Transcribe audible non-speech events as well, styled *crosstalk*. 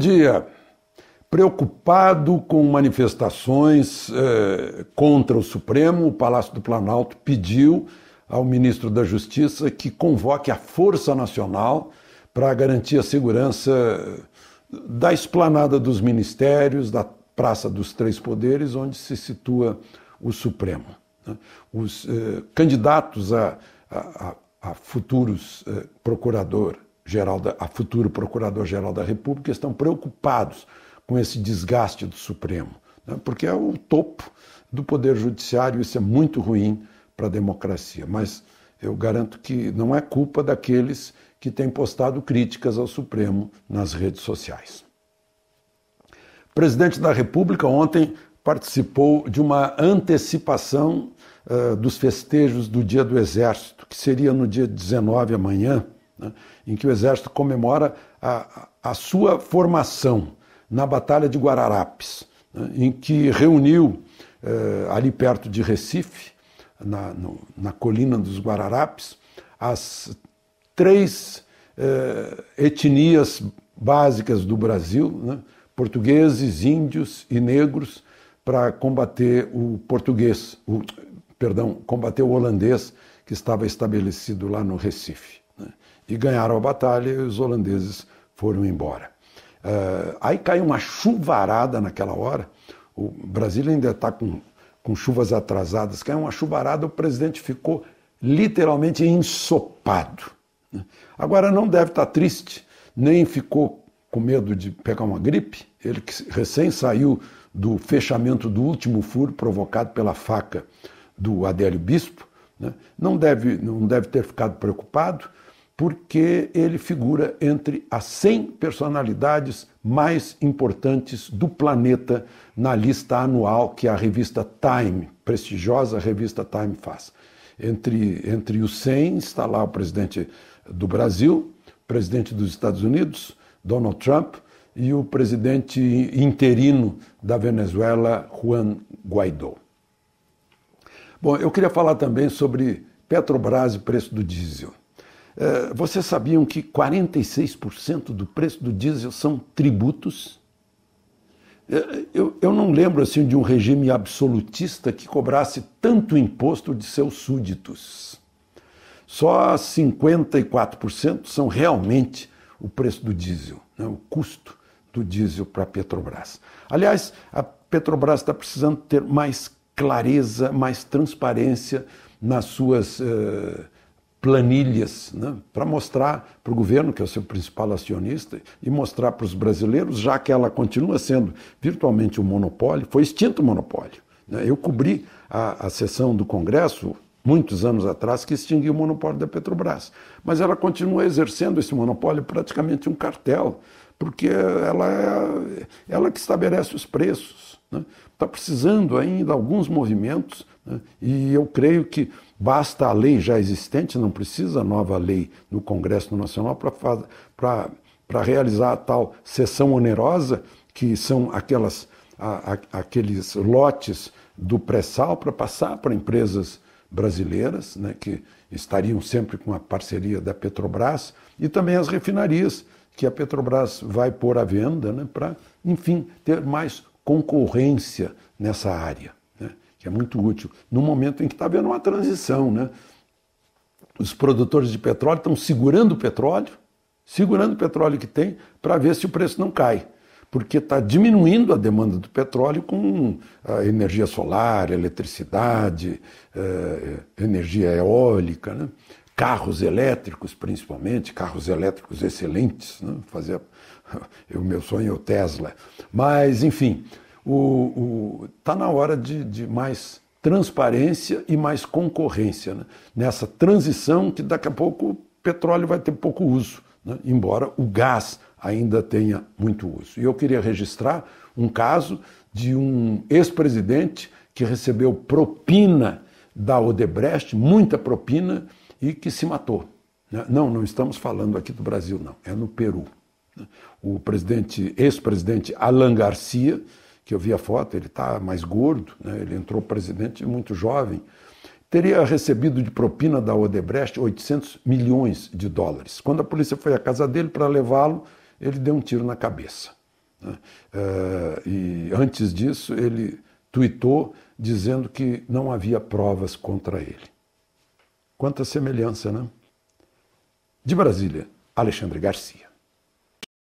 Bom dia. Preocupado com manifestações eh, contra o Supremo, o Palácio do Planalto pediu ao ministro da Justiça que convoque a Força Nacional para garantir a segurança da esplanada dos ministérios, da Praça dos Três Poderes, onde se situa o Supremo. Né? Os eh, candidatos a, a, a futuros eh, procurador geral da, a futuro procurador-geral da República estão preocupados com esse desgaste do Supremo, né? porque é o topo do Poder Judiciário, isso é muito ruim para a democracia. Mas eu garanto que não é culpa daqueles que têm postado críticas ao Supremo nas redes sociais. O presidente da República ontem participou de uma antecipação uh, dos festejos do Dia do Exército, que seria no dia 19 amanhã né, em que o Exército comemora a, a sua formação na Batalha de Guararapes, né, em que reuniu eh, ali perto de Recife, na, no, na colina dos Guararapes, as três eh, etnias básicas do Brasil, né, portugueses, índios e negros, para combater o português, o, perdão, combater o holandês que estava estabelecido lá no Recife. Né e ganharam a batalha e os holandeses foram embora. Uh, aí caiu uma chuvarada naquela hora, o Brasil ainda está com, com chuvas atrasadas, caiu uma chuvarada, o presidente ficou literalmente ensopado. Né? Agora não deve estar tá triste, nem ficou com medo de pegar uma gripe, ele que recém saiu do fechamento do último furo provocado pela faca do Adélio Bispo, né? não, deve, não deve ter ficado preocupado, porque ele figura entre as 100 personalidades mais importantes do planeta na lista anual que a revista Time, prestigiosa revista Time, faz. Entre, entre os 100 está lá o presidente do Brasil, o presidente dos Estados Unidos, Donald Trump, e o presidente interino da Venezuela, Juan Guaidó. Bom, eu queria falar também sobre Petrobras e preço do diesel. Eh, vocês sabiam que 46% do preço do diesel são tributos? Eh, eu, eu, não lembro assim de um regime absolutista que cobrasse tanto imposto de seus súditos. Só 54% são realmente o preço do diesel, né, o custo do diesel para a Petrobras. Aliás, a Petrobras está precisando ter mais clareza, mais transparência nas suas. Uh, planilhas né, para mostrar para o governo, que é o seu principal acionista, e mostrar para os brasileiros, já que ela continua sendo virtualmente um monopólio, foi extinto o monopólio. Né? Eu cobri a, a sessão do Congresso muitos anos atrás que extinguiu o monopólio da Petrobras, mas ela continua exercendo esse monopólio praticamente um cartel, porque ela é ela que estabelece os preços. Está né? Tá precisando ainda alguns movimentos, né, e eu creio que Basta a lei já existente, não precisa nova lei no Congresso Nacional para realizar a tal sessão onerosa, que são aquelas, a, a, aqueles lotes do pré-sal para passar para empresas brasileiras, né, que estariam sempre com a parceria da Petrobras, e também as refinarias, que a Petrobras vai pôr à venda né, para, enfim, ter mais concorrência nessa área que é muito útil, no momento em que está havendo uma transição. Né? Os produtores de petróleo estão segurando o petróleo, segurando o petróleo que tem, para ver se o preço não cai porque está diminuindo a demanda do petróleo com a ah, energia solar, eletricidade, eh, energia eólica, né? carros elétricos principalmente, carros elétricos excelentes, né? fazer o *laughs* meu sonho é o Tesla, mas enfim, está na hora de, de, mais transparência e mais concorrência né? nessa transição que daqui a pouco o petróleo vai ter pouco uso, né? embora o gás ainda tenha muito uso. E eu queria registrar um caso de um ex-presidente que recebeu propina da Odebrecht, muita propina, e que se matou. Né? Não, não estamos falando aqui do Brasil, não, é no Peru. Né? O presidente, ex-presidente Alan Garcia, que eu vi a foto, ele está mais gordo, né? ele entrou presidente muito jovem, teria recebido de propina da Odebrecht 800 milhões de dólares. Quando a polícia foi à casa dele para levá-lo, ele deu um tiro na cabeça. Né? Eh, e antes disso, ele tweetou dizendo que não havia provas contra ele. Quanta semelhança, né? De Brasília, Alexandre Garcia.